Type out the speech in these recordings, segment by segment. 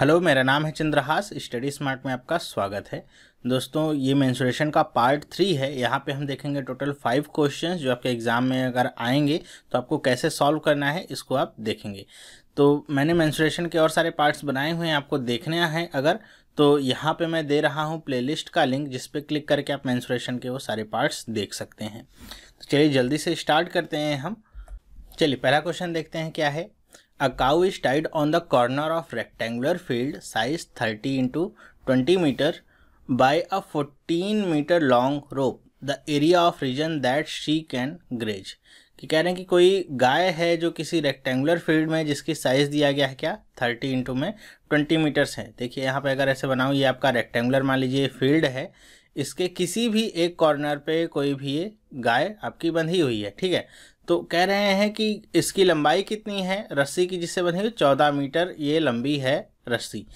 Hello मेरा नाम है चंद्रहास स्टडी स्मार्ट में आपका स्वागत है दोस्तों ये मैंसुरेशन का पार्ट थ्री है यहाँ पे हम देखेंगे टोटल फाइव क्वेश्चंस जो आपके एग्ज़ाम में अगर आएंगे तो आपको कैसे सॉल्व करना है इसको आप देखेंगे तो मैंने मैंसुरेशन के और सारे पार्ट्स बनाए हुए हैं आपको देखने हैं अगर तो यहाँ पर मैं दे रहा हूँ प्ले का लिंक जिसपे क्लिक करके आप मैंसुरेशन के वो सारे पार्ट्स देख सकते हैं तो चलिए जल्दी से स्टार्ट करते हैं हम चलिए पहला क्वेश्चन देखते हैं क्या है A cow is tied on the corner of rectangular field size 30 into 20 meter by a 14 meter long rope. The area of region that she can graze. कि कह रहे हैं कि कोई गाय है जो किसी रेक्टेंगुलर फील्ड में जिसकी साइज़ दिया गया है क्या 30 इंटू में 20 मीटर्स है देखिए यहाँ पे अगर ऐसे बनाऊँ ये आपका रेक्टेंगुलर मान लीजिए फील्ड है इसके किसी भी एक कॉर्नर पे कोई भी ये गाय आपकी बंधी हुई है ठीक है तो कह रहे हैं कि इसकी लंबाई कितनी है रस्सी की जिससे बनी हुई चौदह मीटर ये लंबी है रस्सी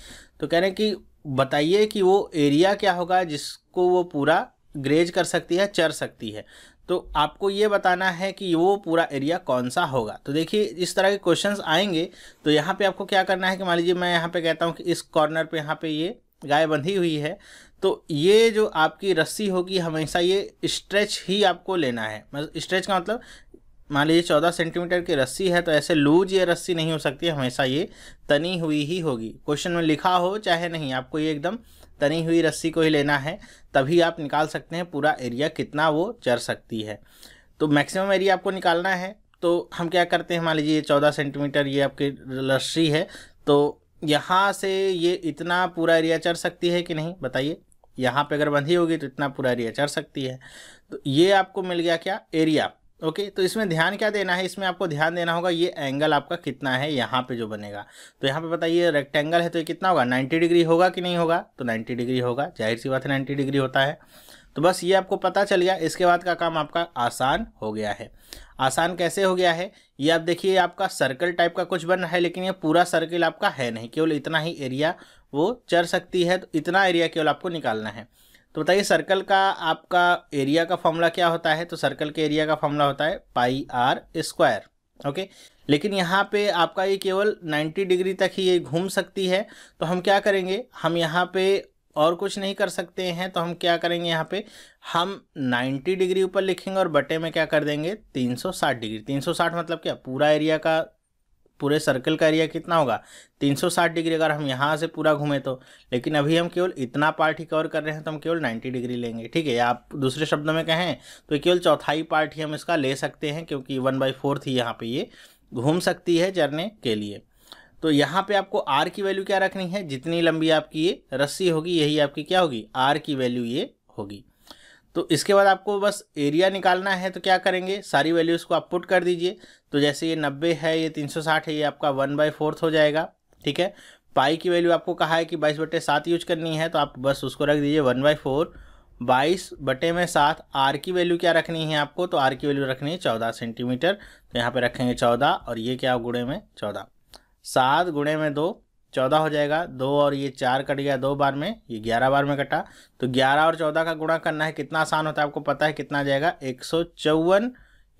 तो कह रहे हैं कि बताइए कि वो एरिया क्या होगा जिसको वो पूरा ग्रेज कर सकती है चर सकती है तो आपको ये बताना है कि वो पूरा एरिया कौन सा होगा तो देखिए इस तरह के क्वेश्चंस आएंगे तो यहाँ पे आपको क्या करना है कि मान लीजिए मैं यहाँ पे कहता हूँ कि इस कॉर्नर पे यहाँ पे ये गाय बंधी हुई है तो ये जो आपकी रस्सी होगी हमेशा ये स्ट्रेच ही आपको लेना है मतलब स्ट्रेच का मतलब मान लीजिए चौदह सेंटीमीटर की रस्सी है तो ऐसे लूज ये रस्सी नहीं हो सकती हमेशा ये तनी हुई ही होगी क्वेश्चन में लिखा हो चाहे नहीं आपको ये एकदम तनी हुई रस्सी को ही लेना है तभी आप निकाल सकते हैं पूरा एरिया कितना वो चर सकती है तो मैक्सिमम एरिया आपको निकालना है तो हम क्या करते हैं मान लीजिए ये चौदह सेंटीमीटर ये आपकी रस्सी है तो यहाँ से ये इतना पूरा एरिया चर सकती है कि नहीं बताइए यहाँ पे अगर बंधी होगी तो इतना पूरा एरिया चर सकती है तो ये आपको मिल गया क्या एरिया ओके तो इसमें ध्यान क्या देना है इसमें आपको ध्यान देना होगा ये एंगल आपका कितना है यहाँ पे जो बनेगा तो यहाँ पे बताइए रेक्टेंगल है तो ये कितना होगा 90 डिग्री होगा कि नहीं होगा तो 90 डिग्री होगा जाहिर सी बात है 90 डिग्री होता है तो बस ये आपको पता चल गया इसके बाद का काम आपका आसान हो गया है आसान कैसे हो गया है ये आप देखिए आपका सर्कल टाइप का कुछ बन रहा है लेकिन ये पूरा सर्कल आपका है नहीं केवल इतना ही एरिया वो चर सकती है तो इतना एरिया केवल आपको निकालना है तो बताइए सर्कल का आपका एरिया का फॉर्मूला क्या होता है तो सर्कल के एरिया का फॉर्मूला होता है पाई आर स्क्वायर ओके लेकिन यहाँ पे आपका ये केवल 90 डिग्री तक ही ये घूम सकती है तो हम क्या करेंगे हम यहाँ पे और कुछ नहीं कर सकते हैं तो हम क्या करेंगे यहाँ पे हम 90 डिग्री ऊपर लिखेंगे और बटे में क्या कर देंगे 360 डिग्री 360 मतलब क्या पूरा एरिया का पूरे सर्कल का एरिया कितना होगा 360 डिग्री अगर हम यहाँ से पूरा घूमें तो लेकिन अभी हम केवल इतना पार्ट ही कवर कर रहे हैं तो हम केवल 90 डिग्री लेंगे ठीक है आप दूसरे शब्द में कहें तो केवल चौथाई पार्ट ही हम इसका ले सकते हैं क्योंकि वन बाई फोर्थ ही यहाँ पर ये घूम सकती है जरने के लिए तो यहाँ पे आपको आर की वैल्यू क्या रखनी है जितनी लंबी आपकी ये रस्सी होगी यही आपकी क्या होगी आर की वैल्यू ये होगी तो इसके बाद आपको बस एरिया निकालना है तो क्या करेंगे सारी वैल्यूज़ को आप पुट कर दीजिए तो जैसे ये नब्बे है ये तीन सौ साठ है ये आपका वन बाई फोर्थ हो जाएगा ठीक है पाई की वैल्यू आपको कहा है कि बाईस बटे सात यूज करनी है तो आप बस उसको रख दीजिए वन बाई फोर बाईस बटे में सात आर की वैल्यू क्या रखनी है आपको तो आर की वैल्यू रखनी है चौदह सेंटीमीटर तो यहाँ पर रखेंगे चौदह और ये क्या गुणे में चौदह सात गुणे में दो चौदह हो जाएगा दो और ये चार कट गया दो बार में ये ग्यारह बार में कटा तो ग्यारह और चौदह का गुणा करना है कितना आसान होता है आपको पता है कितना जाएगा एक सौ चौवन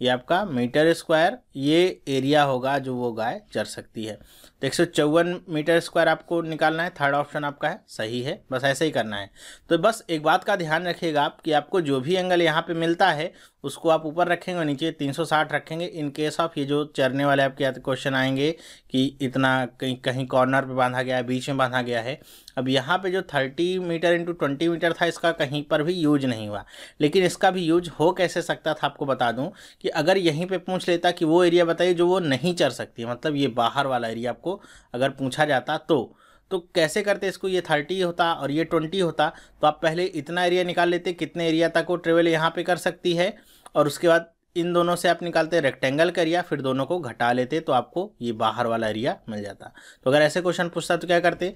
ये आपका मीटर स्क्वायर ये एरिया होगा जो वो गाय चर सकती है तो एक सौ चौवन मीटर स्क्वायर आपको निकालना है थर्ड ऑप्शन आपका है सही है बस ऐसे ही करना है तो बस एक बात का ध्यान रखिएगा आप कि आपको जो भी एंगल यहाँ पे मिलता है उसको आप ऊपर रखेंगे और नीचे 360 रखेंगे इन केस ऑफ ये जो चरने वाले आपके क्वेश्चन आएंगे कि इतना कहीं कहीं कॉर्नर पे बांधा गया है बीच में बांधा गया है अब यहाँ पे जो 30 मीटर इंटू ट्वेंटी मीटर था इसका कहीं पर भी यूज नहीं हुआ लेकिन इसका भी यूज हो कैसे सकता था आपको बता दूँ कि अगर यहीं पर पूछ लेता कि वो एरिया बताइए जो वो नहीं चर सकती मतलब ये बाहर वाला एरिया आपको आपको अगर पूछा जाता तो तो कैसे करते इसको ये थर्टी होता और ये ट्वेंटी होता तो आप पहले इतना एरिया निकाल लेते कितने एरिया तक वो ट्रेवल यहाँ पे कर सकती है और उसके बाद इन दोनों से आप निकालते रेक्टेंगल का एरिया फिर दोनों को घटा लेते तो आपको ये बाहर वाला एरिया मिल जाता तो अगर ऐसे क्वेश्चन पूछता तो क्या करते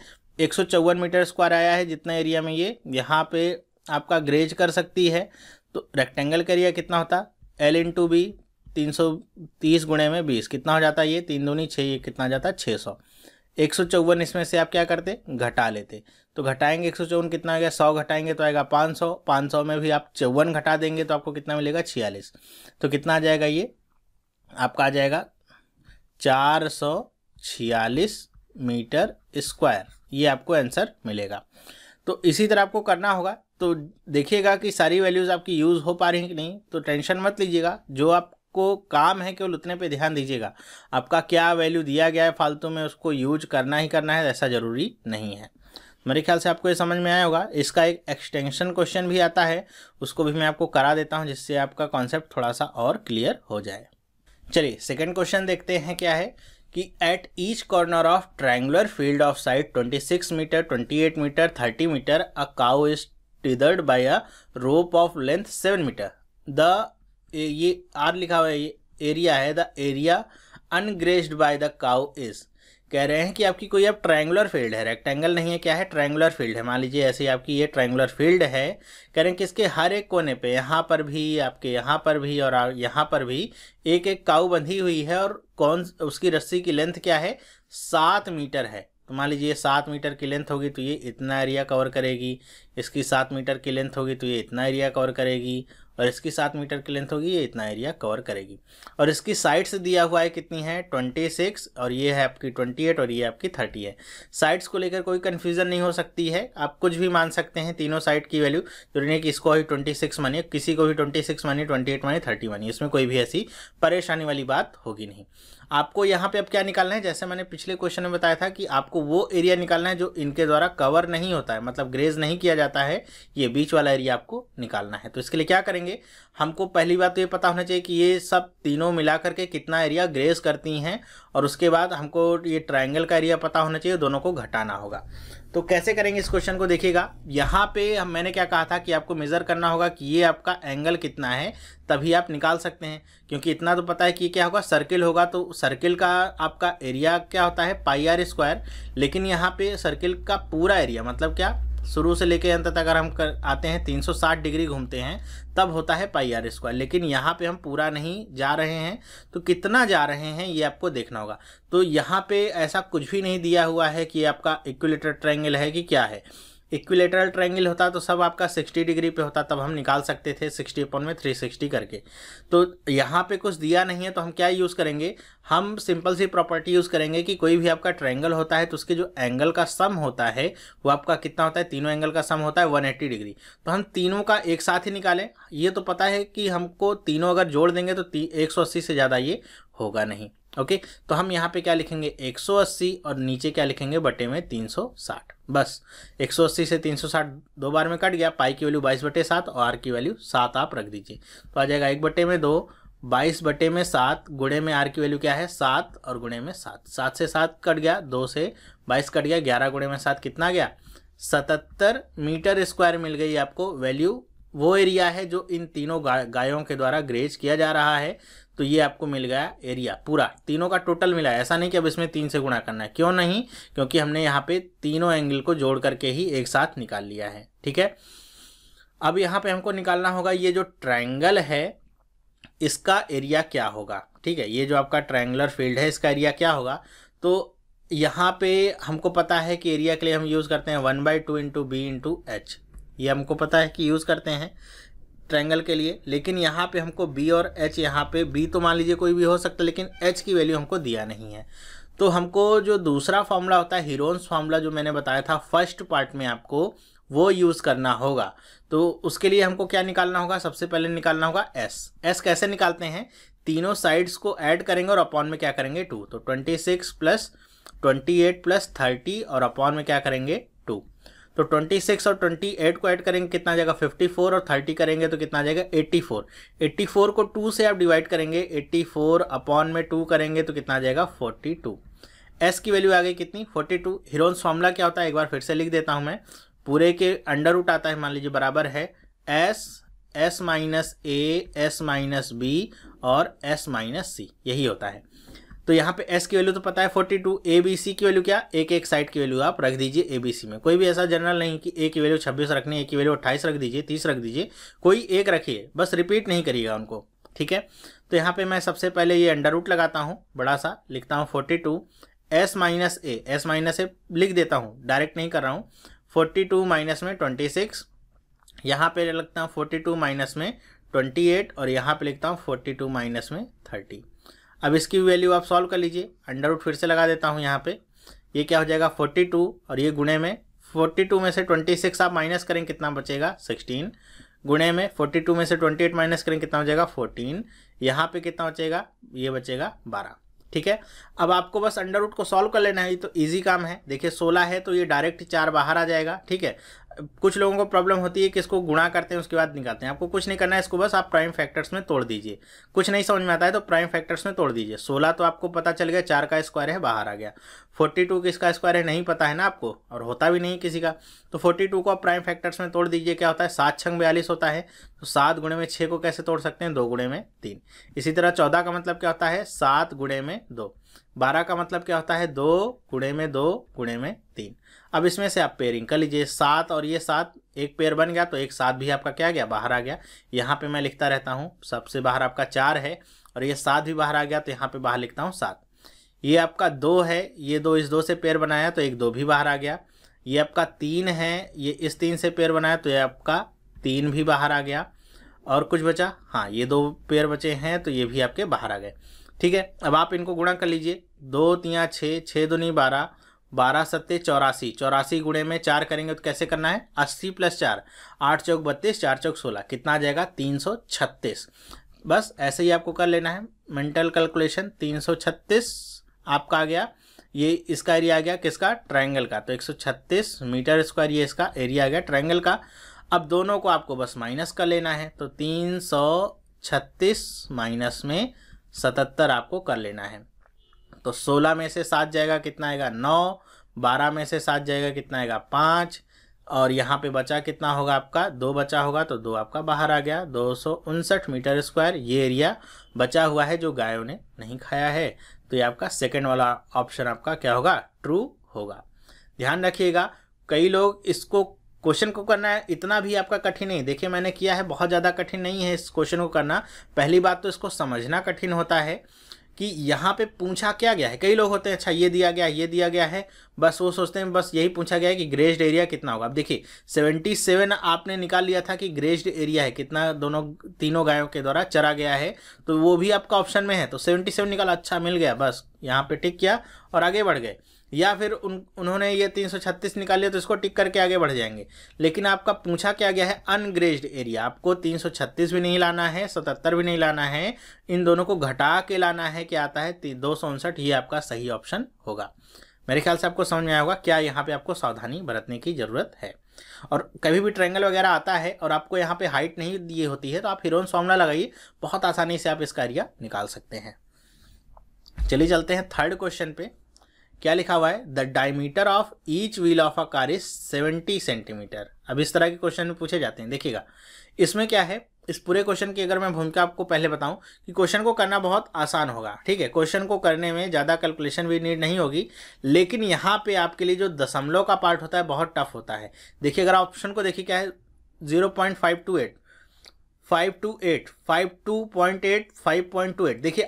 एक मीटर स्क्वायर आया है जितना एरिया में ये यहाँ पर आपका ग्रेज कर सकती है तो रेक्टेंगल का एरिया कितना होता एल इन टू बी तीन सौ तीस गुणे में बीस कितना हो जाता है ये तीन दूनी छः ये कितना जाता है छः सौ एक सौ चौवन इसमें से आप क्या करते घटा लेते तो घटाएंगे एक सौ चौवन कितना आ गया सौ घटाएंगे तो आएगा पाँच सौ पाँच सौ में भी आप चौवन घटा देंगे तो आपको कितना मिलेगा छियालीस तो कितना आ जाएगा ये आपका आ जाएगा चार सौ छियालीस मीटर स्क्वायर ये आपको आंसर मिलेगा तो इसी तरह आपको करना होगा तो देखिएगा कि सारी वैल्यूज़ आपकी यूज़ हो पा रही हैं कि नहीं तो टेंशन मत लीजिएगा जो आप आपको काम है केवल उतने पे ध्यान दीजिएगा आपका क्या वैल्यू दिया गया है फालतू में उसको यूज करना ही करना है ऐसा ज़रूरी नहीं है मेरे ख्याल से आपको ये समझ में आया होगा इसका एक एक्सटेंशन क्वेश्चन भी आता है उसको भी मैं आपको करा देता हूँ जिससे आपका कॉन्सेप्ट थोड़ा सा और क्लियर हो जाए चलिए सेकेंड क्वेश्चन देखते हैं क्या है कि at each corner of triangular field of site 26 metre 28 metre 30 metre a cow is tethered by a rope of length 7 metre the ये आर लिखा हुआ है ये एरिया है the area ungrassed by the cow is कह रहे हैं कि आपकी कोई अब ट्रायंगुलर फील्ड है रेक्टेंगल नहीं है क्या है ट्रायंगुलर फील्ड है मान लीजिए ऐसे आपकी ये ट्रायंगुलर फील्ड है कह रहे हैं कि इसके हर एक कोने पे यहाँ पर भी आपके यहाँ पर भी और यहाँ पर भी एक एक काऊ बंधी हुई है और कौन उसकी रस्सी की लेंथ क्या है सात मीटर है तो मान लीजिए सात मीटर की लेंथ होगी तो ये इतना एरिया कवर करेगी इसकी सात मीटर की लेंथ होगी तो ये इतना एरिया कवर करेगी और इसकी सात मीटर की लेंथ होगी ये इतना एरिया कवर करेगी और इसकी साइड्स दिया हुआ है कितनी है ट्वेंटी सिक्स और ये है आपकी ट्वेंटी एट और ये आपकी थर्टी है साइड्स को लेकर कोई कन्फ्यूज़न नहीं हो सकती है आप कुछ भी मान सकते हैं तीनों साइड की वैल्यू जो तो नहीं कि इसको अभी ट्वेंटी सिक्स मानिए किसी को भी ट्वेंटी सिक्स मानिए ट्वेंटी एट मानिए थर्टी मानिए इसमें कोई भी ऐसी परेशानी वाली बात होगी नहीं आपको यहाँ पे अब क्या निकालना है जैसे मैंने पिछले क्वेश्चन में बताया था कि आपको वो एरिया निकालना है जो इनके द्वारा कवर नहीं होता है मतलब ग्रेज नहीं किया जाता है ये बीच वाला एरिया आपको निकालना है तो इसके लिए क्या करेंगे हमको पहली बात तो ये पता होना चाहिए कि ये सब तीनों मिला करके कितना एरिया ग्रेज करती हैं और उसके बाद हमको ये ट्राइंगल का एरिया पता होना चाहिए दोनों को घटाना होगा तो कैसे करेंगे इस क्वेश्चन को देखिएगा यहाँ पे हम मैंने क्या कहा था कि आपको मेज़र करना होगा कि ये आपका एंगल कितना है तभी आप निकाल सकते हैं क्योंकि इतना तो पता है कि क्या होगा सर्किल होगा तो सर्किल का आपका एरिया क्या होता है पाई आर स्क्वायर लेकिन यहाँ पे सर्किल का पूरा एरिया मतलब क्या शुरू से लेके अंत तक अगर हम कर आते हैं 360 डिग्री घूमते हैं तब होता है पाई आर स्क्वायर लेकिन यहाँ पे हम पूरा नहीं जा रहे हैं तो कितना जा रहे हैं ये आपको देखना होगा तो यहाँ पे ऐसा कुछ भी नहीं दिया हुआ है कि आपका इक्विलेटर ट्रायंगल है कि क्या है इक्विलेटरल ट्रायंगल होता तो सब आपका 60 डिग्री पे होता तब हम निकाल सकते थे 60 अपॉन में 360 करके तो यहाँ पे कुछ दिया नहीं है तो हम क्या यूज़ करेंगे हम सिंपल सी प्रॉपर्टी यूज़ करेंगे कि कोई भी आपका ट्रायंगल होता है तो उसके जो एंगल का सम होता है वो आपका कितना होता है तीनों एंगल का सम होता है वन डिग्री तो हम तीनों का एक साथ ही निकालें ये तो पता है कि हमको तीनों अगर जोड़ देंगे तो एक से ज़्यादा ये होगा नहीं ओके तो हम यहाँ पर क्या लिखेंगे एक और नीचे क्या लिखेंगे बटे में तीन बस 180 से 360 दो बार में कट गया पाई की वैल्यू बाईस बटे सात और आर की वैल्यू सात आप रख दीजिए तो आ जाएगा एक बटे में दो बाईस बटे में सात गुणे में आर की वैल्यू क्या है सात और गुणे में सात सात से सात कट गया दो से बाईस कट गया ग्यारह गुणे में सात कितना गया सतहत्तर मीटर स्क्वायर मिल गई आपको वैल्यू वो एरिया है जो इन तीनों गायों के द्वारा ग्रेज किया जा रहा है तो ये आपको मिल गया एरिया पूरा तीनों का टोटल मिला ऐसा नहीं कि अब इसमें तीन से गुणा करना है क्यों नहीं क्योंकि हमने यहाँ पे तीनों एंगल को जोड़ करके ही एक साथ निकाल लिया है ठीक है अब यहाँ पे हमको निकालना होगा ये जो ट्राइंगल है इसका एरिया क्या होगा ठीक है ये जो आपका ट्राइंगुलर फील्ड है इसका एरिया क्या होगा तो यहाँ पे हमको पता है कि एरिया के लिए हम यूज़ करते हैं one by two into B into H ये हमको पता है कि यूज़ करते हैं ट्रायंगल के लिए लेकिन यहाँ पे हमको बी और एच यहाँ पे बी तो मान लीजिए कोई भी हो सकता है लेकिन एच की वैल्यू हमको दिया नहीं है तो हमको जो दूसरा फॉर्मूला होता है हीरोन्स फॉर्मूला जो मैंने बताया था फर्स्ट पार्ट में आपको वो यूज़ करना होगा तो उसके लिए हमको क्या निकालना होगा सबसे पहले निकालना होगा एस एस कैसे निकालते हैं तीनों साइड्स को ऐड करेंगे और अपॉन में क्या करेंगे टू तो twenty six plus twenty eight plus thirty और अपॉन में क्या करेंगे तो 26 और 28 को ऐड करेंगे कितना आ जाएगा 54 और 30 करेंगे तो कितना आ जाएगा 84 84 को 2 से आप डिवाइड करेंगे 84 अपॉन में 2 करेंगे तो कितना आ जाएगा 42 एस की वैल्यू आ गई कितनी 42 हिरोन फॉर्मूला क्या होता है एक बार फिर से लिख देता हूँ मैं पूरे के अंडर रूट आता है मान लीजिए बराबर है S S minus A S minus B और एस माइनस सी यही होता है तो यहाँ पे एस की वैल्यू तो पता है forty two A B C की वैल्यू क्या एक एक साइड की वैल्यू आप रख दीजिए ए बी सी में कोई भी ऐसा जनरल नहीं कि ए की वैल्यू छब्बीस रखनी ए की वैल्यू अट्ठाईस रख दीजिए तीस रख दीजिए कोई एक रखिए बस रिपीट नहीं करिएगा उनको ठीक है तो यहाँ पे मैं सबसे पहले ये अंडर रूट लगाता हूँ बड़ा सा लिखता हूँ forty two S minus A S minus A लिख देता हूँ डायरेक्ट नहीं कर रहा हूँ फोर्टी टू माइनस में ट्वेंटी सिक्स यहाँ पे लगता हूँ फोर्टी टू माइनस में ट्वेंटी एट और यहाँ पे लिखता हूँ फोर्टी टू माइनस में थर्टी अब इसकी वैल्यू आप सॉल्व कर लीजिए अंडर रूट फिर से लगा देता हूँ यहाँ पे ये क्या हो जाएगा फोर्टी टू और ये गुणे में फोर्टी टू में से ट्वेंटी सिक्स आप माइनस करें कितना बचेगा सिक्सटीन गुणे में फोर्टी टू में से ट्वेंटी एट माइनस करें कितना हो जाएगा फोर्टीन यहाँ पे कितना बचेगा ये बचेगा बारह ठीक है अब आपको बस अंडर रूट को सॉल्व कर लेना है ये तो ईजी काम है देखिए सोलह है तो ये डायरेक्ट चार बाहर आ जाएगा ठीक है कुछ लोगों को प्रॉब्लम होती है कि इसको गुणा करते हैं उसके बाद निकालते हैं आपको कुछ नहीं करना है इसको बस आप प्राइम फैक्टर्स में तोड़ दीजिए कुछ नहीं समझ में आता है तो प्राइम फैक्टर्स में तोड़ दीजिए सोलह तो आपको पता चल गया चार का स्क्वायर है बाहर आ गया फोर्टी टू किसका स्क्वायर है नहीं पता है ना आपको और होता भी नहीं किसी का तो फोर्टी टू को आप प्राइम फैक्टर्स में तोड़ दीजिए क्या होता है सात छंग बयालीस होता है तो सात गुणे में छः को कैसे तोड़ सकते हैं दो गुणे में तीन इसी तरह चौदह का मतलब क्या होता है सात गुणे में दो बारह का मतलब क्या होता है दो गुणे में दो गुणे में तीन अब इसमें से आप पेयरिंग कर लीजिए सात और ये सात एक पेयर बन गया तो एक सात भी आपका क्या गया बाहर आ गया यहाँ पे मैं लिखता रहता हूँ सबसे बाहर आपका चार है और ये सात भी बाहर आ गया तो यहाँ पे बाहर लिखता हूँ सात ये आपका दो है ये दो इस दो से पेयर बनाया तो एक दो भी बाहर आ गया ये आपका तीन है ये इस तीन से पेयर बनाया तो ये आपका तीन भी बाहर आ गया और कुछ बचा हाँ ये दो पेयर बचे हैं तो ये भी आपके बाहर आ गए ठीक है अब आप इनको गुणा कर लीजिए दो तिया छः छः दो नहीं बारह बारह सत्ते चौरासी चौरासी गुड़े में चार करेंगे तो कैसे करना है अस्सी प्लस चार आठ चौक बत्तीस चार चौक सोलह कितना आ जाएगा तीन सौ छत्तीस बस ऐसे ही आपको कर लेना है मेंटल कैलकुलेशन तीन सौ छत्तीस आपका आ गया ये इसका एरिया आ गया किसका ट्रायंगल का तो एक सौ छत्तीस मीटर स्क्वायर ये इसका एरिया आ गया ट्राइंगल का अब दोनों को आपको बस माइनस कर लेना है तो तीन सौ छत्तीस माइनस में सतहत्तर आपको कर लेना है तो सोलह में से सात जाएगा कितना आएगा नौ बारह में से सात जाएगा कितना आएगा पाँच और यहाँ पे बचा कितना होगा आपका दो बचा होगा तो दो आपका बाहर आ गया दो मीटर स्क्वायर ये एरिया बचा हुआ है जो गायों ने नहीं खाया है तो ये आपका सेकेंड वाला ऑप्शन आपका क्या होगा ट्रू होगा ध्यान रखिएगा कई लोग इसको क्वेश्चन को करना है इतना भी आपका कठिन नहीं देखिए मैंने किया है बहुत ज़्यादा कठिन नहीं है इस क्वेश्चन को करना पहली बात तो इसको समझना कठिन होता है कि यहाँ पे पूछा क्या गया है कई लोग होते हैं अच्छा ये दिया गया है ये दिया गया है बस वो सोचते हैं बस यही पूछा गया है कि ग्रेस्ड एरिया कितना होगा अब देखिए सेवेंटी सेवन आपने निकाल लिया था कि ग्रेस्ड एरिया है कितना दोनों तीनों गायों के द्वारा चरा गया है तो वो भी आपका ऑप्शन में है तो सेवेंटी सेवन निकाला अच्छा मिल गया बस यहाँ पे टिक किया और आगे बढ़ गए या फिर उन उन्होंने ये 336 निकाले तो इसको टिक करके आगे बढ़ जाएंगे लेकिन आपका पूछा क्या गया है अनग्रेज्ड एरिया आपको 336 भी नहीं लाना है 77 भी नहीं लाना है इन दोनों को घटा के लाना है क्या आता है दो ये आपका सही ऑप्शन होगा मेरे ख्याल से आपको समझ में आया होगा क्या यहाँ पे आपको सावधानी बरतने की ज़रूरत है और कभी भी ट्रायंगल वगैरह आता है और आपको यहाँ पे हाइट नहीं दी होती है तो आप हिरोन सामना लगाइए बहुत आसानी से आप इसका एरिया निकाल सकते हैं चलिए चलते हैं थर्ड क्वेश्चन पे क्या लिखा हुआ है the diameter of each wheel of a car is seventy centimetre अब इस तरह के क्वेश्चन पूछे जाते हैं देखिएगा इसमें क्या है इस पूरे क्वेश्चन की अगर मैं भूमिका आपको पहले बताऊं कि क्वेश्चन को करना बहुत आसान होगा ठीक है क्वेश्चन को करने में ज़्यादा कैलकुलेशन भी नीड नहीं होगी लेकिन यहाँ पे आपके लिए जो दशमलव का पार्ट होता है बहुत टफ होता है देखिए अगर ऑप्शन को देखिए क्या है zero point five two eight five two eight five two point eight five point two eight देखिए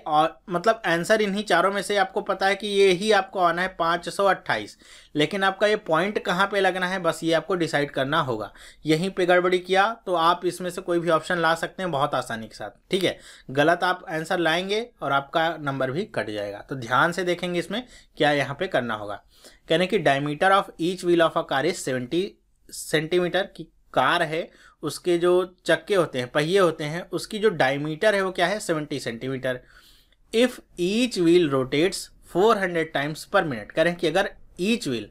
मतलब आंसर इन्हीं चारों में से आपको पता है कि ये ही आपको आना है पाँच सौ अट्ठाईस लेकिन आपका ये पॉइंट कहाँ पे लगना है बस ये आपको डिसाइड करना होगा यहीं पे गड़बड़ी किया तो आप इसमें से कोई भी ऑप्शन ला सकते हैं बहुत आसानी के साथ ठीक है गलत आप आंसर लाएंगे और आपका नंबर भी कट जाएगा तो ध्यान से देखेंगे इसमें क्या यहाँ पर करना होगा कहने की diameter of each wheel of a car is seventy centimetre की कार है उसके जो चक्के होते हैं पहिए होते हैं उसकी जो डायमीटर है वो क्या है seventy centimetre if each wheel rotates four hundred times per minute करें कि अगर ईच व्हील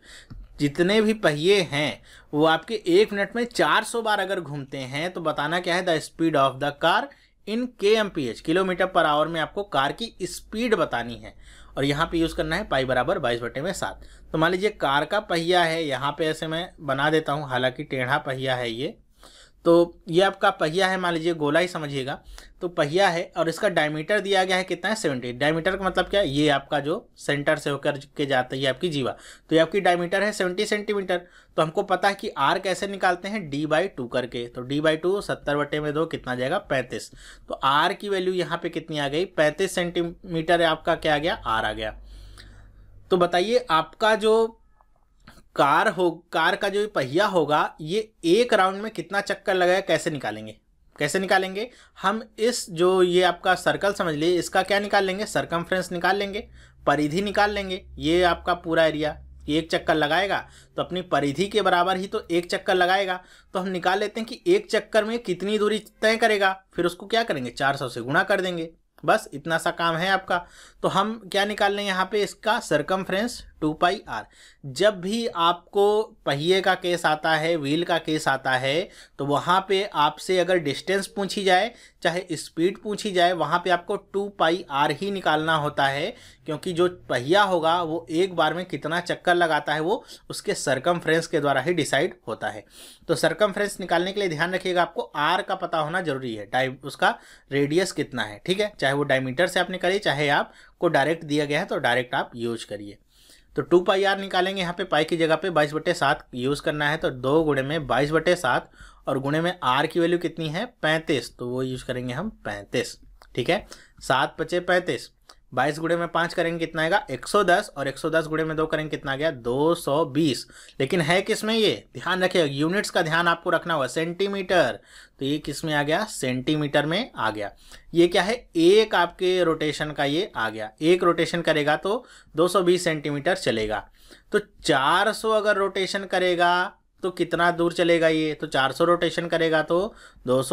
जितने भी पहिए हैं वो आपके एक मिनट में चार सौ बार अगर घूमते हैं तो बताना क्या है the speed of the car in K M P H kilometre per hour में आपको कार की स्पीड बतानी है और यहाँ पे यूज़ करना है पाई बराबर बाईस बटे में सात तो मान लीजिए कार का पहिया है यहाँ पे ऐसे मैं बना देता हूँ हालांकि टेढ़ा पहिया है ये तो ये आपका पहिया है मान लीजिए गोला ही समझिएगा तो पहिया है और इसका डायमीटर दिया गया है कितना है सेवेंटी डायमीटर का मतलब क्या है ये आपका जो सेंटर से होकर के जाता है ये आपकी जीवा तो ये आपकी डायमीटर है सेवेंटी सेंटीमीटर तो हमको पता है कि आर कैसे निकालते हैं डी बाई टू करके तो डी बाई टू सत्तर बटे में दो कितना जाएगा पैंतीस तो आर की वैल्यू यहाँ पर कितनी आ गई पैंतीस सेंटीमीटर आपका क्या आ गया आर आ गया तो बताइए आपका जो कार हो कार का जो पहिया होगा ये एक राउंड में कितना चक्कर लगाया कैसे निकालेंगे कैसे निकालेंगे हम इस जो ये आपका सर्कल समझ लिए इसका क्या निकाल लेंगे सरकमफ्रेंस निकाल लेंगे परिधि निकाल लेंगे ये आपका पूरा एरिया एक चक्कर लगाएगा तो अपनी परिधि के बराबर ही तो एक चक्कर लगाएगा तो हम निकाल लेते हैं कि एक चक्कर में कितनी दूरी तय करेगा फिर उसको क्या करेंगे 400 से गुणा कर देंगे बस इतना सा काम है आपका तो हम क्या निकाल लें यहाँ पे इसका सरकमफ्रेंस टू पाई आर जब भी आपको पहिए का केस आता है व्हील का केस आता है तो वहाँ पे आपसे अगर डिस्टेंस पूछी जाए चाहे स्पीड पूछी जाए वहाँ पे आपको टू पाई आर ही निकालना होता है क्योंकि जो पहिया होगा वो एक बार में कितना चक्कर लगाता है वो उसके सरकम के द्वारा ही डिसाइड होता है तो सरकम निकालने के लिए ध्यान रखिएगा आपको आर का पता होना जरूरी है डाइ उसका रेडियस कितना है ठीक है चाहे वो डायमीटर से आप निकालिए चाहे आपको डायरेक्ट दिया गया है तो डायरेक्ट आप यूज करिए तो टू पाई आर निकालेंगे यहाँ पे पाई की जगह पे बाईस बटे सात यूज़ करना है तो दो गुणे में बाईस बटे सात और गुणे में आर की वैल्यू कितनी है पैंतीस तो वो यूज़ करेंगे हम पैंतीस ठीक है सात पचे पैंतीस बाईस गुड़े में पाँच करेंगे कितना आएगा 110 और 110 गुड़े में दो करेंगे कितना गया 220 लेकिन है किस में ये ध्यान रखिएगा यूनिट्स का ध्यान आपको रखना होगा सेंटीमीटर तो ये किस में आ गया सेंटीमीटर में आ गया ये क्या है एक आपके रोटेशन का ये आ गया एक रोटेशन करेगा तो 220 सेंटीमीटर चलेगा तो 400 अगर रोटेशन करेगा तो कितना दूर चलेगा ये तो चार रोटेशन करेगा तो दो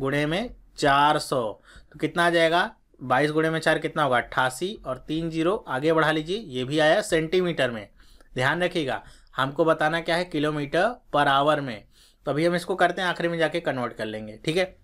गुणे में चार तो कितना आ जाएगा बाईस गुड़े में चार कितना होगा अट्ठासी और तीन जीरो आगे बढ़ा लीजिए ये भी आया सेंटीमीटर में ध्यान रखिएगा हमको बताना क्या है किलोमीटर पर आवर में तो अभी हम इसको करते हैं आखिरी में जाके कन्वर्ट कर लेंगे ठीक है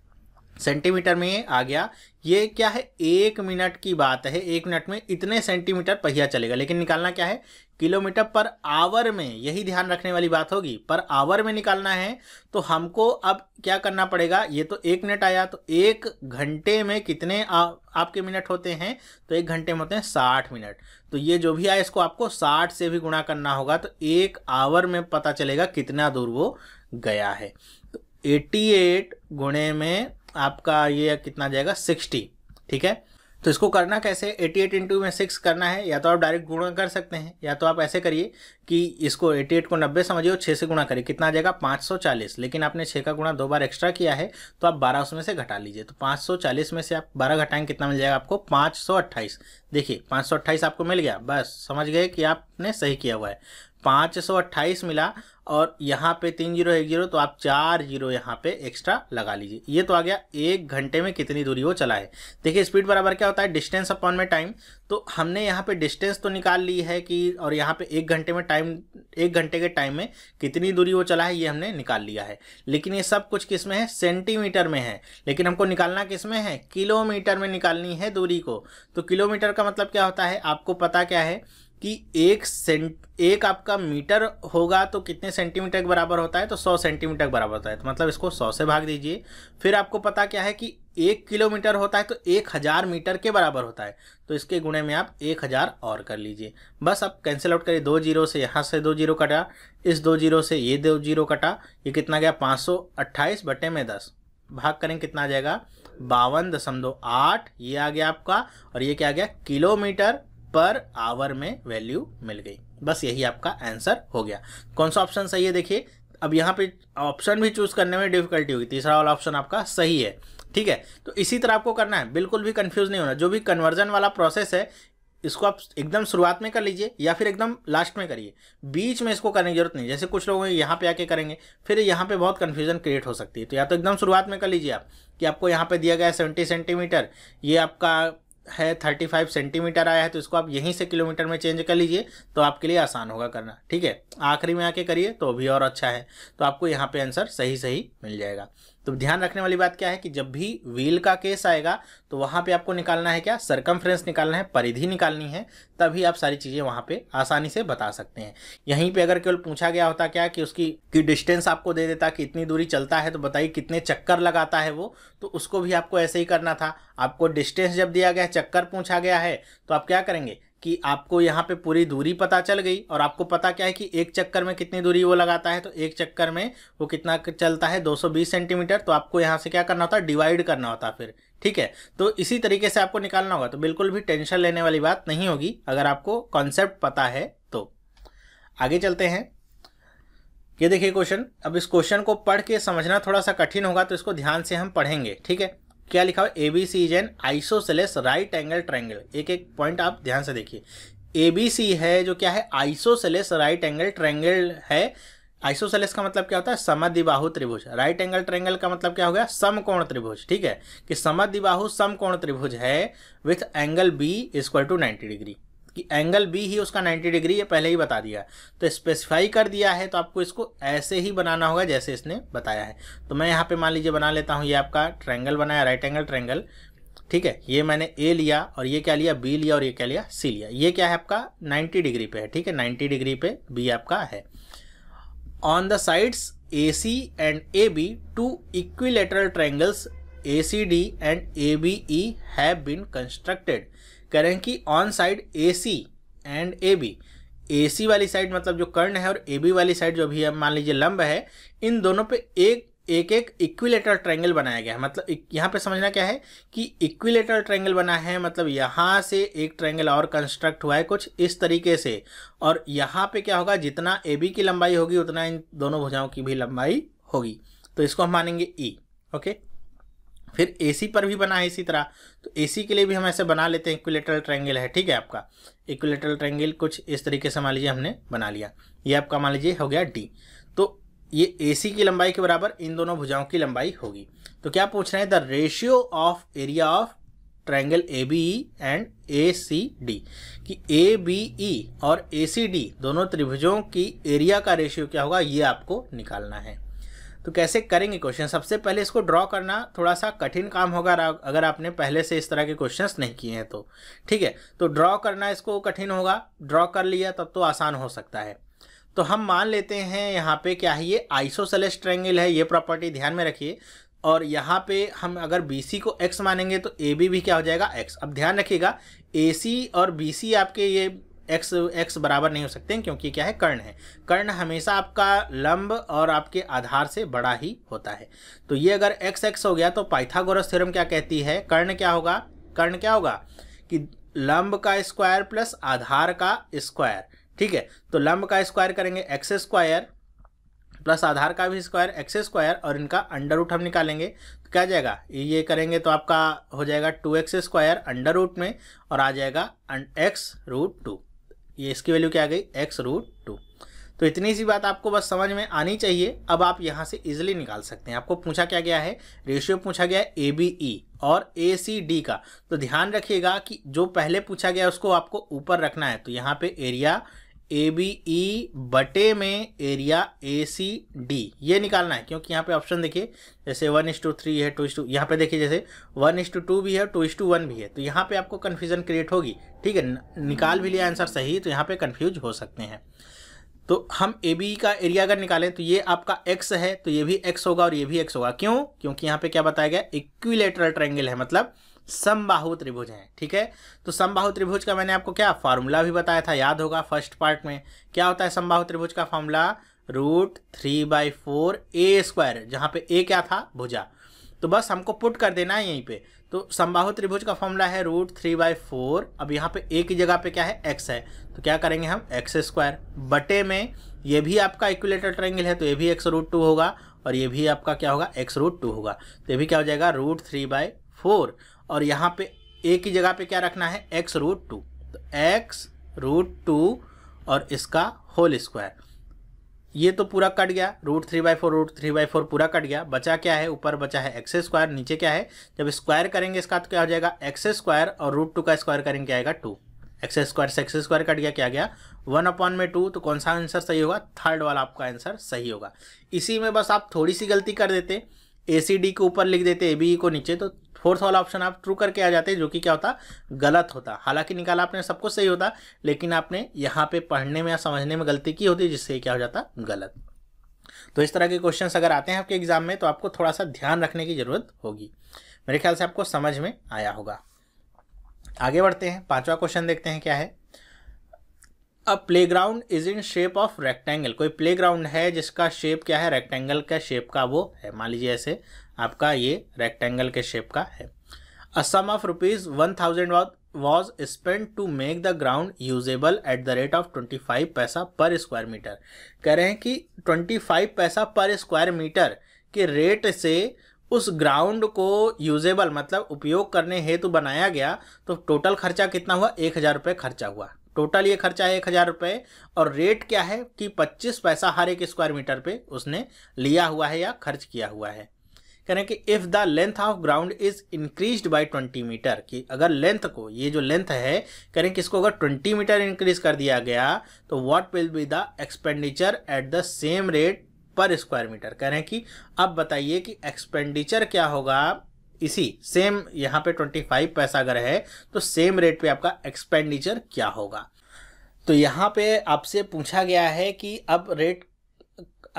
सेंटीमीटर में आ गया ये क्या है एक मिनट की बात है एक मिनट में इतने सेंटीमीटर पहिया चलेगा लेकिन निकालना क्या है किलोमीटर पर आवर में यही ध्यान रखने वाली बात होगी पर आवर में निकालना है तो हमको अब क्या करना पड़ेगा ये तो एक मिनट आया तो एक घंटे में कितने आ, आपके मिनट होते हैं तो एक घंटे में होते हैं साठ मिनट तो ये जो भी आया इसको आपको साठ से भी गुणा करना होगा तो एक आवर में पता चलेगा कितना दूर वो गया है तो एटी एट गुणे में आपका ये कितना जाएगा सिक्सटी ठीक है तो इसको करना कैसे एटी एट इंटू में सिक्स करना है या तो आप डायरेक्ट गुणा कर सकते हैं या तो आप ऐसे करिए कि इसको एटी एट को नब्बे समझिए और छः से गुणा करिए कितना आ जाएगा पाँच सौ चालीस लेकिन आपने छः का गुणा दो बार एक्स्ट्रा किया है तो आप बारह उसमें से घटा लीजिए तो पाँच सौ चालीस में से आप बारह घटाएंगे कितना मिल जाएगा आपको पाँच सौ अट्ठाईस देखिए पाँच सौ अट्ठाईस आपको मिल गया बस समझ गए कि आपने सही किया हुआ है पाँच सौ अट्ठाईस मिला और यहाँ पे तीन जीरो एक जीरो तो आप चार जीरो यहाँ पे एक्स्ट्रा लगा लीजिए ये तो आ गया एक घंटे में कितनी दूरी वो चला है देखिए स्पीड बराबर क्या होता है डिस्टेंस अपॉन में टाइम तो हमने यहाँ पे डिस्टेंस तो निकाल ली है कि और यहाँ पे एक घंटे में टाइम एक घंटे के टाइम में कितनी दूरी वो चला है ये हमने निकाल लिया है लेकिन ये सब कुछ किस में है सेंटीमीटर में है लेकिन हमको निकालना किस में है किलोमीटर में निकालनी है दूरी को तो किलोमीटर का मतलब क्या होता है आपको पता क्या है कि एक सेंट एक आपका मीटर होगा तो कितने सेंटीमीटर के बराबर होता है तो सौ सेंटीमीटर के बराबर होता है तो मतलब इसको सौ से भाग दीजिए फिर आपको पता क्या है कि एक किलोमीटर होता है तो एक हज़ार मीटर के बराबर होता है तो इसके गुणे में आप एक हज़ार और कर लीजिए बस आप कैंसिल आउट करिए दो जीरो से यहाँ से दो जीरो कटा इस दो जीरो से ये दो जीरो कटा ये कितना गया पाँच सौ बटे में दस भाग करें कितना आ जाएगा बावन दशमलव आठ ये आ गया आपका और ये क्या आ गया किलोमीटर पर आवर में वैल्यू मिल गई बस यही आपका आंसर हो गया कौन सा ऑप्शन सही है देखिए अब यहाँ पे ऑप्शन भी चूज करने में डिफिकल्टी होगी तीसरा वाला ऑप्शन आपका सही है ठीक है तो इसी तरह आपको करना है बिल्कुल भी कंफ्यूज नहीं होना जो भी कन्वर्जन वाला प्रोसेस है इसको आप एकदम शुरुआत में कर लीजिए या फिर एकदम लास्ट में करिए बीच में इसको करने की जरूरत नहीं जैसे कुछ लोग यहाँ पे आके करेंगे फिर यहाँ पे बहुत कन्फ्यूजन क्रिएट हो सकती है तो या तो एकदम शुरुआत में कर लीजिए आप कि आपको यहाँ पे दिया गया है सेवेंटी सेंटीमीटर ये आपका है थर्टी फाइव सेंटीमीटर आया है तो इसको आप यहीं से किलोमीटर में चेंज कर लीजिए तो आपके लिए आसान होगा करना ठीक है आखिरी में आके करिए तो भी और अच्छा है तो आपको यहाँ पे आंसर सही सही मिल जाएगा तो ध्यान रखने वाली बात क्या है कि जब भी व्हील का केस आएगा तो वहाँ पे आपको निकालना है क्या सरकमफ्रेंस निकालना है परिधि निकालनी है तभी आप सारी चीज़ें वहाँ पे आसानी से बता सकते हैं यहीं पे अगर केवल पूछा गया होता क्या कि उसकी की डिस्टेंस आपको दे देता कि इतनी दूरी चलता है तो बताइए कितने चक्कर लगाता है वो तो उसको भी आपको ऐसे ही करना था आपको डिस्टेंस जब दिया गया चक्कर पूछा गया है तो आप क्या करेंगे कि आपको यहाँ पे पूरी दूरी पता चल गई और आपको पता क्या है कि एक चक्कर में कितनी दूरी वो लगाता है तो एक चक्कर में वो कितना चलता है 220 सेंटीमीटर तो आपको यहाँ से क्या करना होता है डिवाइड करना होता फिर ठीक है तो इसी तरीके से आपको निकालना होगा तो बिल्कुल भी टेंशन लेने वाली बात नहीं होगी अगर आपको कॉन्सेप्ट पता है तो आगे चलते हैं ये देखिए क्वेश्चन अब इस क्वेश्चन को पढ़ के समझना थोड़ा सा कठिन होगा तो इसको ध्यान से हम पढ़ेंगे ठीक है क्या लिखा हुआ A B C is an isosceles right angle triangle एक एक पॉइंट आप ध्यान से देखिए ए बी सी है जो क्या है आइसोसेलेस राइट एंगल ट्रायंगल है आइसोसेलेस का मतलब क्या होता है समद्विबाहु त्रिभुज राइट एंगल ट्रेंगल का मतलब क्या हो गया समकोण त्रिभुज ठीक है कि समद्विबाहु समकोण त्रिभुज है with angle B is equal to ninety degree कि एंगल बी ही उसका 90 डिग्री है पहले ही बता दिया तो स्पेसिफाई कर दिया है तो आपको इसको ऐसे ही बनाना होगा जैसे इसने बताया है तो मैं यहाँ पे मान लीजिए बना लेता हूँ ये आपका ट्रैंगल बनाया राइट एंगल ट्रैंगल ठीक है ये मैंने ए लिया और ये क्या लिया बी लिया और ये क्या लिया सी लिया ये क्या है आपका नाइन्टी डिग्री पे है ठीक है नाइन्टी डिग्री पे बी आपका है on the sides A C and A B two equilateral triangles A C D and A B E have been constructed करें कि on side A C and A B A C वाली side मतलब जो कर्ण है और A B वाली side जो भी मान लीजिए लंब है इन दोनों पे एक एक एक इक्विलेटरल ट्रायंगल बनाया गया है मतलब यहाँ पे समझना क्या है कि इक्विलेटरल ट्रायंगल बना है मतलब यहाँ से एक ट्रायंगल और कंस्ट्रक्ट हुआ है कुछ इस तरीके से और यहाँ पे क्या होगा जितना ए बी की लंबाई होगी उतना इन दोनों भुजाओं की भी लंबाई होगी तो इसको हम मानेंगे ई e, ओके फिर ए पर भी बना है इसी तरह तो ए के लिए भी हम ऐसे बना लेते हैं इक्विलेटरल ट्रायंगल है ठीक है आपका इक्विलेटरल ट्रायंगल कुछ इस तरीके से मान लीजिए हमने बना लिया ये आपका मान लीजिए हो गया डी तो ये ए की लंबाई के बराबर इन दोनों भुजाओं की लंबाई होगी तो क्या पूछ रहे हैं the ratio of area of triangle A B E and A C D कि ए बी ई और ए सी डी दोनों त्रिभुजों की एरिया का रेशियो क्या होगा ये आपको निकालना है तो कैसे करेंगे क्वेश्चन सबसे पहले इसको ड्रॉ करना थोड़ा सा कठिन काम होगा अगर आपने पहले से इस तरह के क्वेश्चंस नहीं किए हैं तो ठीक है तो ड्रॉ करना इसको कठिन होगा ड्रॉ कर लिया तब तो आसान हो सकता है तो हम मान लेते हैं यहाँ पे क्या है ये आइसोसेलेस ट्रैंगल है ये प्रॉपर्टी ध्यान में रखिए और यहाँ पे हम अगर बी सी को एक्स मानेंगे तो ए बी भी क्या हो जाएगा एक्स अब ध्यान रखिएगा ए सी और बी सी आपके ये एक्स एक्स बराबर नहीं हो सकते हैं क्योंकि क्या है कर्ण है कर्ण हमेशा आपका लंब और आपके आधार से बड़ा ही होता है तो ये अगर एक्स एक्स हो गया तो पाइथागोरस थ्योरम क्या कहती है कर्ण क्या होगा कर्ण क्या होगा कि लंब का स्क्वायर प्लस आधार का स्क्वायर ठीक है तो लंब का स्क्वायर करेंगे एक्स स्क्वायर प्लस आधार का भी स्क्वायर एक्स स्क्वायर और इनका अंडर रूट हम निकालेंगे तो क्या जाएगा ये करेंगे तो आपका हो जाएगा two X square under root में और आ जाएगा एक्स अं- रूट टू ये इसकी वैल्यू क्या आ गई एक्स रूट टू तो इतनी सी बात आपको बस समझ में आनी चाहिए अब आप यहाँ से इजिली निकाल सकते हैं आपको पूछा क्या गया है रेशियो पूछा गया है ए बी ई और ए सी डी का तो ध्यान रखिएगा कि जो पहले पूछा गया उसको आपको ऊपर रखना है तो यहाँ पे एरिया ए बी ई बटे में एरिया ए सी डी ये निकालना है क्योंकि यहाँ पे ऑप्शन देखिए जैसे वन इज टू थ्री है टू इज टू यहाँ पे देखिए जैसे वन इज टू टू भी है टू इज टू वन भी है तो यहाँ पे आपको कन्फ्यूजन क्रिएट होगी ठीक है निकाल भी लिया आंसर सही तो यहाँ पे कन्फ्यूज हो सकते हैं तो हम ए बी e का एरिया अगर निकालें तो ये आपका एक्स है तो ये भी एक्स होगा और ये भी एक्स होगा क्यों क्योंकि यहाँ पे क्या बताया गया इक्विलेटरल ट्रायंगल है मतलब समबाहु त्रिभुज हैं ठीक है तो समबाहु त्रिभुज का मैंने आपको क्या फार्मूला भी बताया था याद होगा फर्स्ट पार्ट में क्या होता है समबाहु त्रिभुज का formula root three by four A square जहाँ पे ए क्या था भुजा तो बस हमको पुट कर देना है यहीं पे तो समबाहु त्रिभुज का फॉर्मूला है रूट थ्री बाई फोर अब यहाँ पे ए की जगह पे क्या है एक्स है तो क्या करेंगे हम एक्स स्क्वायर बटे में ये भी आपका इक्विलेटर ट्रायंगल है तो ये भी एक्स रूट टू होगा और ये भी आपका क्या होगा एक्स रूट टू होगा तो ये भी क्या हो जाएगा रूट थ्री बाई फोर और यहाँ पे ए की जगह पे क्या रखना है एक्स रूट टू तो एक्स रूट टू और इसका होल स्क्वायर ये तो पूरा कट गया root three by four root three by four पूरा कट गया बचा क्या है ऊपर बचा है एक्स स्क्वायर नीचे क्या है जब स्क्वायर करेंगे इसका तो क्या हो जाएगा एक्स स्क्वायर और रूट टू का स्क्वायर करेंगे क्या आएगा टू एक्स स्क्वायर से एक्स स्क्वायर कट गया क्या गया वन अपॉन में टू तो कौन सा आंसर सही होगा थर्ड वाला आपका आंसर सही होगा इसी में बस आप थोड़ी सी गलती कर देते ए सी डी के ऊपर लिख देते ए बी e को नीचे तो फोर्थ वाला ऑप्शन आप ट्रू करके आ जाते जो कि क्या होता गलत होता हालांकि निकाला आपने सब कुछ सही होता लेकिन आपने यहाँ पे पढ़ने में या समझने में गलती की होती जिससे क्या हो जाता गलत तो इस तरह के क्वेश्चन अगर आते हैं आपके एग्जाम में तो आपको थोड़ा सा ध्यान रखने की ज़रूरत होगी मेरे ख्याल से आपको समझ में आया होगा आगे बढ़ते हैं पांचवा क्वेश्चन देखते हैं क्या है a play ground is in shape of rectangle कोई प्ले ग्राउंड है जिसका शेप क्या है रेक्टेंगल का शेप का वो है मान लीजिए ऐसे आपका ये रेक्टेंगल के शेप का है a sum of rupees one thousand was spend to make the ground usable at the rate of twenty five paisa per square metre कह रहे हैं कि twenty five paisa per square metre के रेट से उस ग्राउंड को यूजेबल मतलब उपयोग करने हेतु बनाया गया तो टोटल खर्चा कितना हुआ एक हज़ार रुपये खर्चा हुआ टोटल ये खर्चा है एक हज़ार रुपये और रेट क्या है कि पच्चीस पैसा हर एक स्क्वायर मीटर पे उसने लिया हुआ है या खर्च किया हुआ है कह रहे हैं कि if the length of ground is increase by twenty metre कि अगर लेंथ को ये जो लेंथ है कह रहे हैं कि इसको अगर ट्वेंटी मीटर इंक्रीज कर दिया गया तो what will be the expenditure at the same rate per square metre कह रहे हैं कि अब बताइए कि एक्सपेंडिचर क्या होगा इसी सेम यहाँ पे ट्वेंटी फाइव पैसा अगर है तो सेम रेट पे आपका एक्सपेंडिचर क्या होगा तो यहाँ पे आपसे पूछा गया है कि अब रेट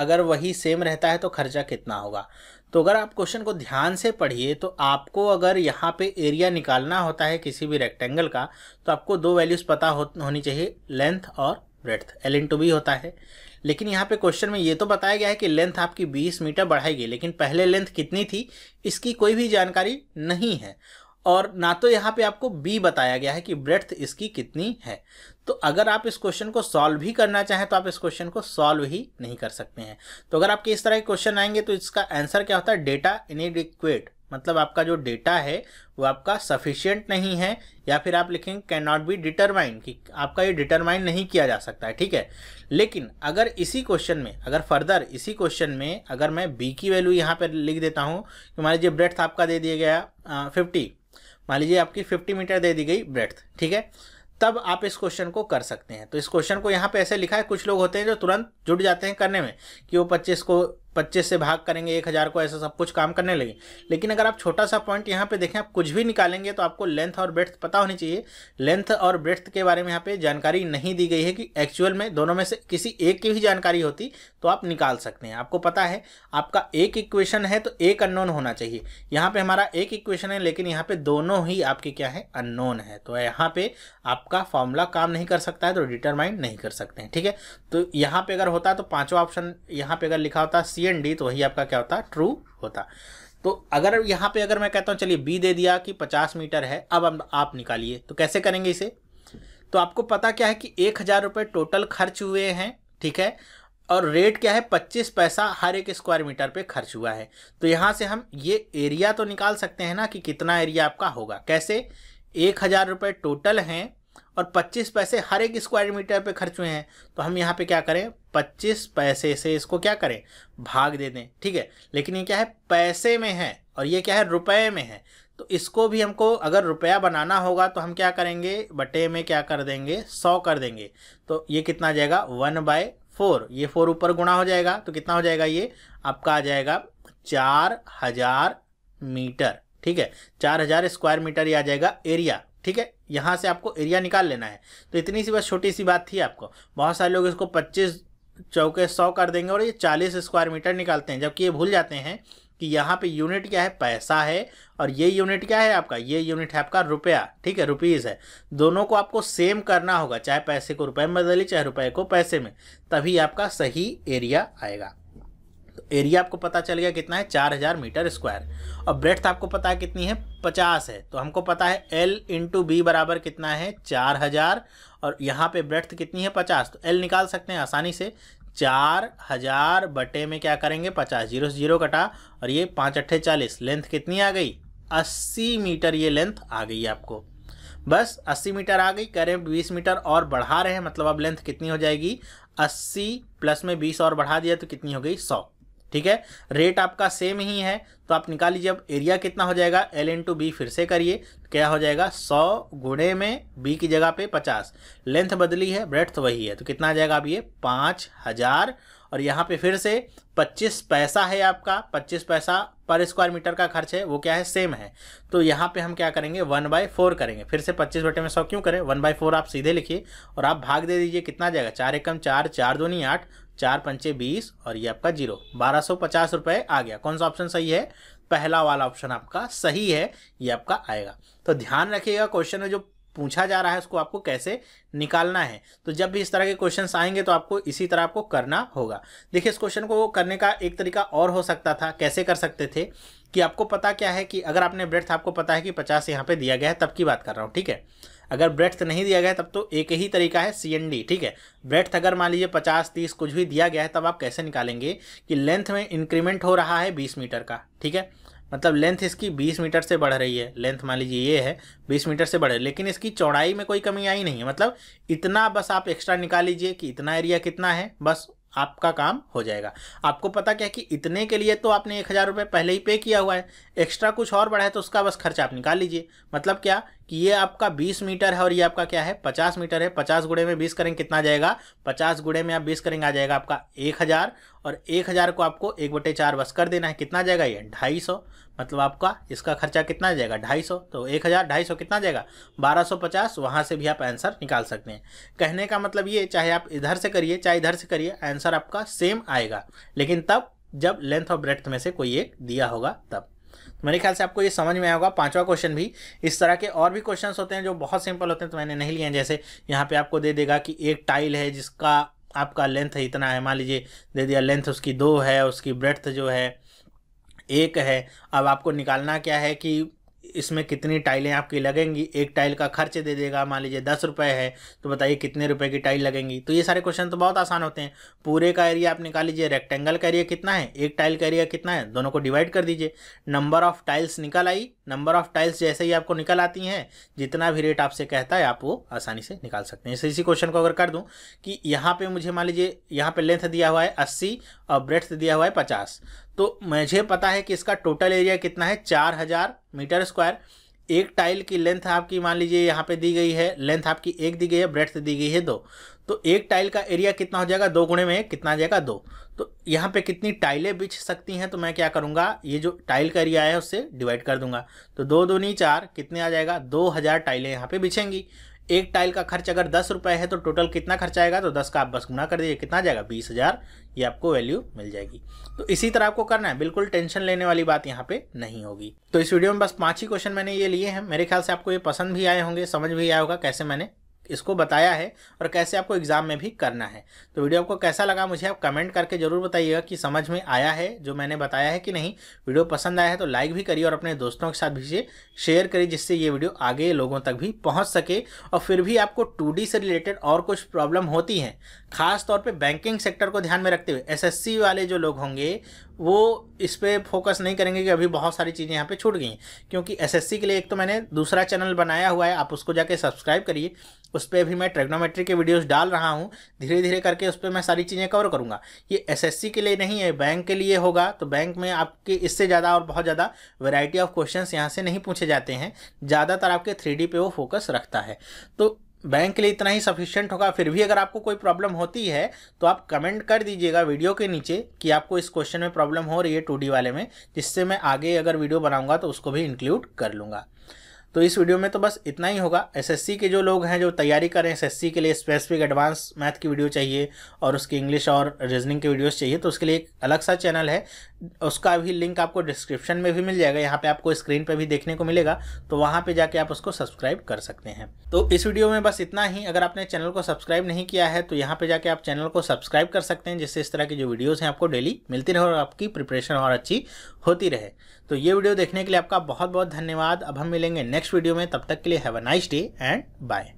अगर वही सेम रहता है तो खर्चा कितना होगा तो अगर आप क्वेश्चन को ध्यान से पढ़िए तो आपको अगर यहाँ पे एरिया निकालना होता है किसी भी रेक्टेंगल का तो आपको दो वैल्यूज़ पता हो, होनी चाहिए लेंथ और breadth L into B होता है लेकिन यहाँ पे क्वेश्चन में ये तो बताया गया है कि लेंथ आपकी 20 मीटर बढ़ाएगी लेकिन पहले लेंथ कितनी थी इसकी कोई भी जानकारी नहीं है और ना तो यहाँ पे आपको बी बताया गया है कि ब्रेथ इसकी कितनी है तो अगर आप इस क्वेश्चन को सॉल्व भी करना चाहें तो आप इस क्वेश्चन को सॉल्व ही नहीं कर सकते हैं तो अगर आपके इस तरह के क्वेश्चन आएंगे तो इसका आंसर क्या होता है डेटा इन मतलब आपका जो डेटा है वो आपका सफिशियंट नहीं है या फिर आप लिखेंगे कैन नॉट बी डिटरमाइन कि आपका ये डिटरमाइन नहीं किया जा सकता है ठीक है लेकिन अगर इसी क्वेश्चन में अगर फर्दर इसी क्वेश्चन में अगर मैं बी की वैल्यू यहाँ पर लिख देता हूँ कि मान लीजिए ब्रेथ आपका दे दिया गया फिफ्टी मान लीजिए आपकी फिफ्टी मीटर दे दी गई ब्रेथ ठीक है तब आप इस क्वेश्चन को कर सकते हैं तो इस क्वेश्चन को यहाँ पे ऐसे लिखा है कुछ लोग होते हैं जो तुरंत जुट जाते हैं करने में कि वो पच्चीस को पच्चीस से भाग करेंगे एक हज़ार को ऐसा सब कुछ काम करने लगे लेकिन अगर आप छोटा सा पॉइंट यहाँ पे देखें आप कुछ भी निकालेंगे तो आपको लेंथ और ब्रेथ पता होनी चाहिए लेंथ और ब्रेथ के बारे में यहाँ पे जानकारी नहीं दी गई है कि एक्चुअल में दोनों में से किसी एक की भी जानकारी होती तो आप निकाल सकते हैं आपको पता है आपका एक इक्वेशन है तो एक अननोन होना चाहिए यहाँ पर हमारा एक इक्वेशन है लेकिन यहाँ पर दोनों ही आपके क्या है अननोन है तो यहाँ पर आपका फॉर्मूला काम नहीं कर सकता है तो डिटरमाइन नहीं कर सकते हैं ठीक है तो यहाँ पे अगर होता तो पांचवा ऑप्शन यहाँ पे अगर लिखा होता सी एन डी तो वही आपका क्या होता ट्रू होता तो अगर यहाँ पे अगर मैं कहता हूँ चलिए बी दे दिया कि पचास मीटर है अब हम आप निकालिए तो कैसे करेंगे इसे तो आपको पता क्या है कि एक हज़ार रुपये टोटल खर्च हुए हैं ठीक है और रेट क्या है पच्चीस पैसा हर एक स्क्वायर मीटर पे खर्च हुआ है तो यहाँ से हम ये एरिया तो निकाल सकते हैं ना कि कितना एरिया आपका होगा कैसे एक हज़ार रुपये टोटल हैं और 25 पैसे हर एक स्क्वायर मीटर पे खर्च हुए हैं तो हम यहाँ पे क्या करें 25 पैसे से इसको क्या करें भाग दे दें ठीक है लेकिन ये क्या है पैसे में है और ये क्या है रुपए में है तो इसको भी हमको अगर रुपया बनाना होगा तो हम क्या करेंगे बटे में क्या कर देंगे सौ कर देंगे तो ये कितना आ जाएगा वन बाय फोर ये फोर ऊपर गुणा हो जाएगा तो कितना हो जाएगा ये आपका आ जाएगा चार हजार मीटर ठीक है चार हजार स्क्वायर मीटर ये आ जाएगा एरिया ठीक है यहाँ से आपको एरिया निकाल लेना है तो इतनी सी बस छोटी सी बात थी आपको बहुत सारे लोग इसको पच्चीस चौके सौ कर देंगे और ये चालीस स्क्वायर मीटर निकालते हैं जबकि ये भूल जाते हैं कि यहाँ पे यूनिट क्या है पैसा है और ये यूनिट क्या है आपका ये यूनिट है आपका रुपया ठीक है रुपीज़ है दोनों को आपको सेम करना होगा चाहे पैसे को रुपए में बदलिए चाहे रुपए को पैसे में तभी आपका सही एरिया आएगा एरिया आपको पता चल गया कितना है चार हज़ार मीटर स्क्वायर और ब्रेथ आपको पता है कितनी है पचास है तो हमको पता है एल इंटू बी बराबर कितना है चार हज़ार और यहाँ पे ब्रेथ कितनी है पचास तो एल निकाल सकते हैं आसानी से चार हज़ार बटे में क्या करेंगे पचास जीरो से जीरो कटा और ये पाँच अट्ठे चालीस लेंथ कितनी आ गई अस्सी मीटर ये लेंथ आ गई आपको बस 80 मीटर आ गई करें 20 मीटर और बढ़ा रहे हैं मतलब अब लेंथ कितनी हो जाएगी 80 प्लस में 20 और बढ़ा दिया तो कितनी हो गई सौ ठीक है रेट आपका सेम ही है तो आप निकाल लीजिए अब एरिया कितना हो जाएगा एल इन टू बी फिर से करिए क्या हो जाएगा सौ गुणे में बी की जगह पे पचास लेंथ बदली है ब्रेथ वही है तो कितना आ जाएगा अब ये पाँच हज़ार और यहाँ पे फिर से पच्चीस पैसा है आपका पच्चीस पैसा पर स्क्वायर मीटर का खर्च है वो क्या है सेम है तो यहाँ पे हम क्या करेंगे वन बाई फोर करेंगे फिर से पच्चीस बटे में सौ क्यों करें वन बाई फोर आप सीधे लिखिए और आप भाग दे दीजिए कितना जाएगा चार एकम चार चार दो नहीं आठ चार पंचे बीस और ये आपका जीरो बारह सौ पचास रुपये आ गया कौन सा ऑप्शन सही है पहला वाला ऑप्शन आपका सही है ये आपका आएगा तो ध्यान रखिएगा क्वेश्चन में जो पूछा जा रहा है उसको आपको कैसे निकालना है तो जब भी इस तरह के क्वेश्चन आएंगे तो आपको इसी तरह आपको करना होगा देखिए इस क्वेश्चन को करने का एक तरीका और हो सकता था कैसे कर सकते थे कि आपको पता क्या है कि अगर आपने ब्रेथ आपको पता है कि पचास यहाँ पे दिया गया है तब की बात कर रहा हूँ ठीक है अगर ब्रेथ नहीं दिया गया तब तो एक ही तरीका है सी एन डी ठीक है ब्रेथ अगर मान लीजिए पचास तीस कुछ भी दिया गया है तब आप कैसे निकालेंगे कि लेंथ में इंक्रीमेंट हो रहा है बीस मीटर का ठीक है मतलब लेंथ इसकी 20 मीटर से बढ़ रही है लेंथ मान लीजिए ये है 20 मीटर से बढ़ रही है लेकिन इसकी चौड़ाई में कोई कमी आई नहीं है मतलब इतना बस आप एक्स्ट्रा निकाल लीजिए कि इतना एरिया कितना है बस आपका काम हो जाएगा आपको पता क्या कि इतने के लिए तो आपने एक हज़ार रुपये पहले ही पे किया हुआ है एक्स्ट्रा कुछ और बढ़ा है तो उसका बस खर्च आप निकाल लीजिए मतलब क्या कि ये आपका 20 मीटर है और ये आपका क्या है 50 मीटर है 50 गुड़े में 20 करेंगे कितना जाएगा 50 गुड़े में आप 20 करेंगे आ जाएगा आपका 1000 और 1000 को आपको एक बटे चार बस कर देना है कितना जाएगा ये ढाई सौ मतलब आपका इसका खर्चा कितना जाएगा ढाई सौ तो एक हज़ार ढाई सौ कितना जाएगा बारह सौ पचास वहाँ से भी आप आंसर निकाल सकते हैं कहने का मतलब ये चाहे आप इधर से करिए चाहे इधर से करिए आंसर आपका सेम आएगा लेकिन तब जब लेंथ और ब्रेथ में से कोई एक दिया होगा तब मेरे ख्याल से आपको ये समझ में आया होगा पांचवा क्वेश्चन भी इस तरह के और भी क्वेश्चंस होते हैं जो बहुत सिंपल होते हैं तो मैंने नहीं लिए हैं जैसे यहाँ पे आपको दे देगा कि एक टाइल है जिसका आपका लेंथ इतना है मान लीजिए दे दिया लेंथ उसकी दो है उसकी ब्रेथ जो है एक है अब आपको निकालना क्या है कि इसमें कितनी टाइलें आपकी लगेंगी एक टाइल का खर्च दे देगा मान लीजिए दस रुपये है तो बताइए कितने रुपए की टाइल लगेंगी तो ये सारे क्वेश्चन तो बहुत आसान होते हैं पूरे का एरिया आप निकाल लीजिए रेक्टेंगल का एरिया कितना है एक टाइल का एरिया कितना है दोनों को डिवाइड कर दीजिए नंबर ऑफ टाइल्स निकल आई नंबर ऑफ टाइल्स जैसे ही आपको निकल आती हैं जितना भी रेट आपसे कहता है आप वो आसानी से निकाल सकते हैं इसी क्वेश्चन को अगर कर दूँ कि यहाँ पर मुझे मान लीजिए यहाँ पर लेंथ दिया हुआ है अस्सी और ब्रेथ दिया हुआ है पचास तो मुझे पता है कि इसका टोटल एरिया कितना है चार हज़ार मीटर स्क्वायर एक टाइल की लेंथ आपकी मान लीजिए यहाँ पे दी गई है लेंथ आपकी एक दी गई है ब्रेथ दी गई है दो तो एक टाइल का एरिया कितना हो जाएगा दो गुणे में कितना आ जाएगा दो तो यहाँ पे कितनी टाइलें बिछ सकती हैं तो मैं क्या करूँगा ये जो टाइल का एरिया है उससे डिवाइड कर दूंगा तो दो दूनी चार कितने आ जाएगा दो हज़ार टाइलें यहाँ पर बिछेंगी एक टाइल का खर्च अगर दस रुपये है तो टोटल कितना खर्च आएगा तो दस का आप बस गुना कर दीजिए कितना जाएगा बीस हज़ार ये आपको वैल्यू मिल जाएगी तो इसी तरह आपको करना है बिल्कुल टेंशन लेने वाली बात यहाँ पे नहीं होगी तो इस वीडियो में बस पाँच ही क्वेश्चन मैंने ये लिए हैं मेरे ख्याल से आपको ये पसंद भी आए होंगे समझ भी आया होगा कैसे मैंने इसको बताया है और कैसे आपको एग्ज़ाम में भी करना है तो वीडियो आपको कैसा लगा मुझे आप कमेंट करके ज़रूर बताइएगा कि समझ में आया है जो मैंने बताया है कि नहीं वीडियो पसंद आया है तो लाइक भी करिए और अपने दोस्तों के साथ भी शेयर करिए जिससे ये वीडियो आगे लोगों तक भी पहुँच सके और फिर भी आपको टू से रिलेटेड और कुछ प्रॉब्लम होती हैं खासतौर पर बैंकिंग सेक्टर को ध्यान में रखते हुए एस वाले जो लोग होंगे वो इस पर फोकस नहीं करेंगे कि अभी बहुत सारी चीज़ें यहाँ पे छूट गई हैं क्योंकि एसएससी के लिए एक तो मैंने दूसरा चैनल बनाया हुआ है आप उसको जाके सब्सक्राइब करिए उस पर भी मैं ट्रेग्नोमेट्री के वीडियोस डाल रहा हूँ धीरे धीरे करके उस पर मैं सारी चीज़ें कवर करूँगा ये एस के लिए नहीं है बैंक के लिए होगा तो बैंक में आपके इससे ज़्यादा और बहुत ज़्यादा वेराइटी ऑफ क्वेश्चन यहाँ से नहीं पूछे जाते हैं ज़्यादातर आपके थ्री पे वो फोकस रखता है तो बैंक के लिए इतना ही सफिशियंट होगा फिर भी अगर आपको कोई प्रॉब्लम होती है तो आप कमेंट कर दीजिएगा वीडियो के नीचे कि आपको इस क्वेश्चन में प्रॉब्लम हो रही है टू वाले में जिससे मैं आगे अगर वीडियो बनाऊंगा तो उसको भी इंक्लूड कर लूँगा तो इस वीडियो में तो बस इतना ही होगा एसएससी के जो लोग हैं जो तैयारी कर रहे हैं एसएससी के लिए स्पेसिफिक एडवांस मैथ की वीडियो चाहिए और उसकी इंग्लिश और रीजनिंग की वीडियोस चाहिए तो उसके लिए एक अलग सा चैनल है उसका भी लिंक आपको डिस्क्रिप्शन में भी मिल जाएगा यहाँ पे आपको स्क्रीन पे भी देखने को मिलेगा तो वहाँ पे जाके आप उसको सब्सक्राइब कर सकते हैं तो इस वीडियो में बस इतना ही अगर आपने चैनल को सब्सक्राइब नहीं किया है तो यहाँ पे जाके आप चैनल को सब्सक्राइब कर सकते हैं जिससे इस तरह की जो वीडियोज़ हैं आपको डेली मिलती रहे और आपकी प्रिपरेशन और अच्छी होती रहे तो ये वीडियो देखने के लिए आपका बहुत बहुत धन्यवाद अब हम मिलेंगे नेक्स्ट वीडियो में तब तक के लिए have a nice day and bye